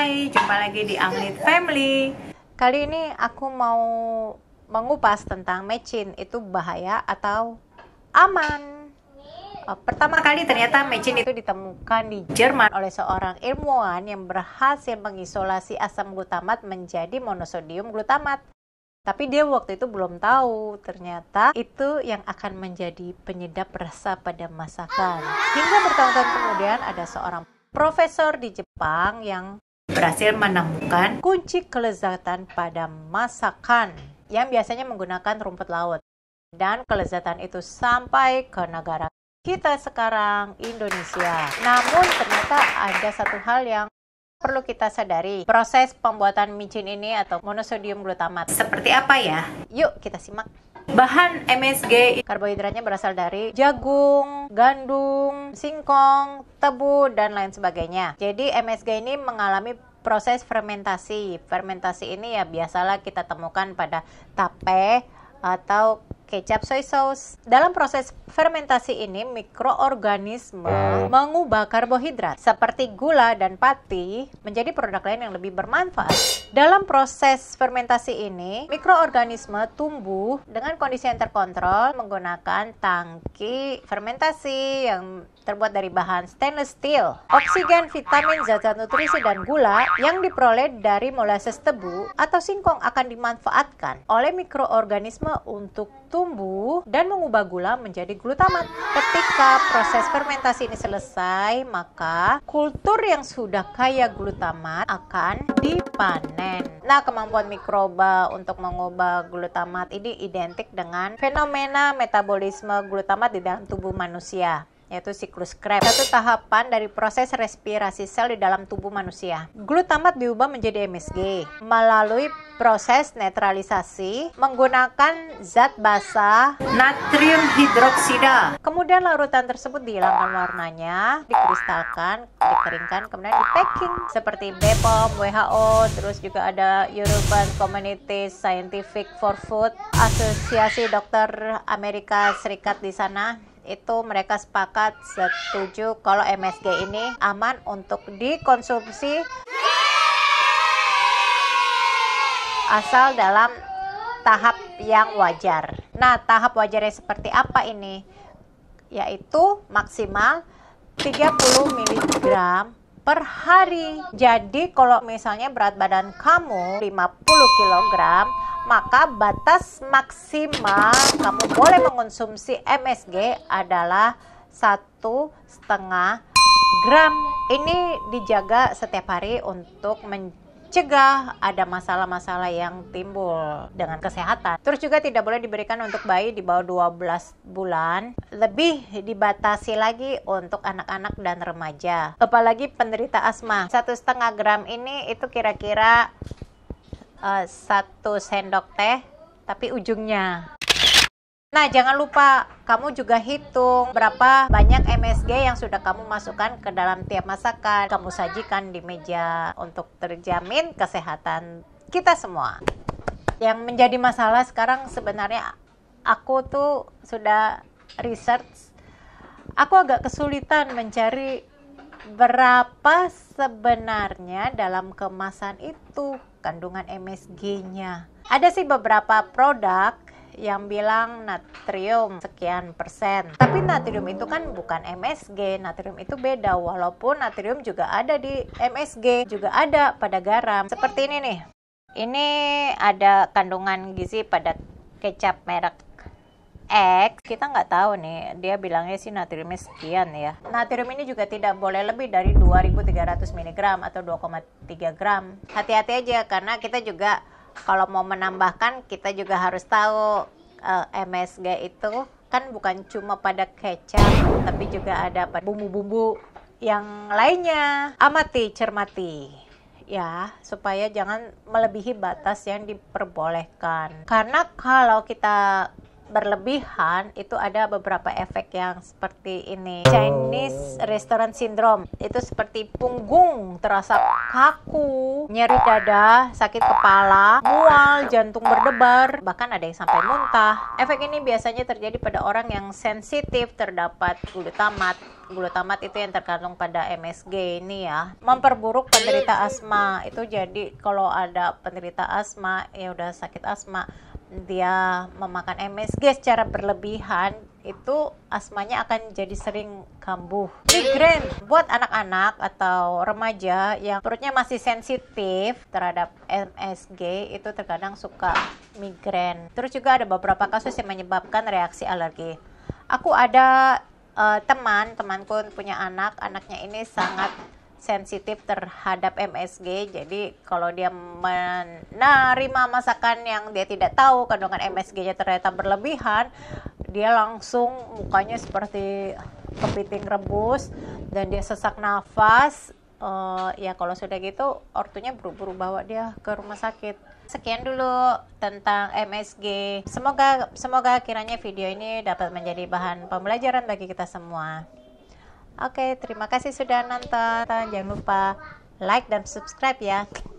Hai, jumpa lagi di Amnit Family. Kali ini aku mau mengupas tentang mecin itu bahaya atau aman. Eh, pertama kali ternyata mecin itu ditemukan di Jerman oleh seorang ilmuwan yang berhasil mengisolasi asam glutamat menjadi monosodium glutamat. Tapi dia waktu itu belum tahu ternyata itu yang akan menjadi penyedap rasa pada masakan. Hingga bertahun-tahun kemudian ada seorang profesor di Jepang yang berhasil menemukan kunci kelezatan pada masakan yang biasanya menggunakan rumput laut dan kelezatan itu sampai ke negara kita sekarang Indonesia. Namun ternyata ada satu hal yang perlu kita sadari proses pembuatan micin ini atau monosodium glutamat. Seperti apa ya? Yuk kita simak. Bahan MSG karbohidratnya berasal dari jagung, gandum, singkong, tebu dan lain sebagainya. Jadi MSG ini mengalami proses fermentasi. Fermentasi ini ya biasalah kita temukan pada tape atau kecap soy sauce. Dalam proses fermentasi ini, mikroorganisme ah. mengubah karbohidrat seperti gula dan pati menjadi produk lain yang lebih bermanfaat. Dalam proses fermentasi ini, mikroorganisme tumbuh dengan kondisi yang terkontrol menggunakan tangki fermentasi yang terbuat dari bahan stainless steel. Oksigen, vitamin, zat-zat nutrisi, dan gula yang diperoleh dari molasses tebu atau singkong akan dimanfaatkan oleh mikroorganisme untuk tumbuh tumbuh dan mengubah gula menjadi glutamat. Ketika proses fermentasi ini selesai, maka kultur yang sudah kaya glutamat akan dipanen. Nah, kemampuan mikroba untuk mengubah glutamat ini identik dengan fenomena metabolisme glutamat di dalam tubuh manusia yaitu siklus Krebs, satu tahapan dari proses respirasi sel di dalam tubuh manusia. Glutamat diubah menjadi MSG melalui proses netralisasi menggunakan zat basa natrium hidroksida. Kemudian larutan tersebut dihilangkan warnanya, dikristalkan, dikeringkan, kemudian di seperti BPOM, WHO, terus juga ada European Community Scientific for Food, Asosiasi Dokter Amerika Serikat di sana itu mereka sepakat setuju kalau MSG ini aman untuk dikonsumsi asal dalam tahap yang wajar. Nah, tahap wajarnya seperti apa ini? Yaitu maksimal 30 mg per hari. Jadi kalau misalnya berat badan kamu 50 kg, maka batas maksimal kamu boleh mengonsumsi MSG adalah satu setengah gram. Ini dijaga setiap hari untuk mencegah ada masalah-masalah yang timbul dengan kesehatan. Terus juga tidak boleh diberikan untuk bayi di bawah 12 bulan. Lebih dibatasi lagi untuk anak-anak dan remaja. Apalagi penderita asma. Satu setengah gram ini itu kira-kira uh, satu sendok teh tapi ujungnya Nah, jangan lupa kamu juga hitung berapa banyak MSG yang sudah kamu masukkan ke dalam tiap masakan kamu sajikan di meja untuk terjamin kesehatan kita semua. Yang menjadi masalah sekarang sebenarnya aku tuh sudah research aku agak kesulitan mencari berapa sebenarnya dalam kemasan itu kandungan MSG-nya. Ada sih beberapa produk yang bilang natrium sekian persen. Tapi natrium itu kan bukan MSG, natrium itu beda walaupun natrium juga ada di MSG, juga ada pada garam. Seperti ini nih. Ini ada kandungan gizi pada kecap merek X kita nggak tahu nih dia bilangnya sih natriumnya sekian ya natrium ini juga tidak boleh lebih dari 2300 mg atau 2,3 gram hati-hati aja karena kita juga kalau mau menambahkan kita juga harus tahu uh, eh, MSG itu kan bukan cuma pada kecap tapi juga ada pada bumbu-bumbu yang lainnya amati cermati ya supaya jangan melebihi batas yang diperbolehkan karena kalau kita berlebihan itu ada beberapa efek yang seperti ini Chinese oh. restaurant syndrome itu seperti punggung terasa kaku nyeri dada sakit kepala mual jantung berdebar bahkan ada yang sampai muntah efek ini biasanya terjadi pada orang yang sensitif terdapat glutamat glutamat itu yang terkandung pada MSG ini ya memperburuk penderita asma itu jadi kalau ada penderita asma ya udah sakit asma dia memakan MSG secara berlebihan itu asmanya akan jadi sering kambuh. Migrain buat anak-anak atau remaja yang perutnya masih sensitif terhadap MSG itu terkadang suka migrain. Terus juga ada beberapa kasus yang menyebabkan reaksi alergi. Aku ada uh, teman, temanku punya anak, anaknya ini sangat sensitif terhadap MSG. Jadi kalau dia menerima masakan yang dia tidak tahu kandungan MSG-nya ternyata berlebihan, dia langsung mukanya seperti kepiting rebus dan dia sesak nafas. Uh, ya kalau sudah gitu ortunya buru-buru bawa dia ke rumah sakit. Sekian dulu tentang MSG. Semoga semoga kiranya video ini dapat menjadi bahan pembelajaran bagi kita semua. Oke, terima kasih sudah nonton. Jangan lupa like dan subscribe ya.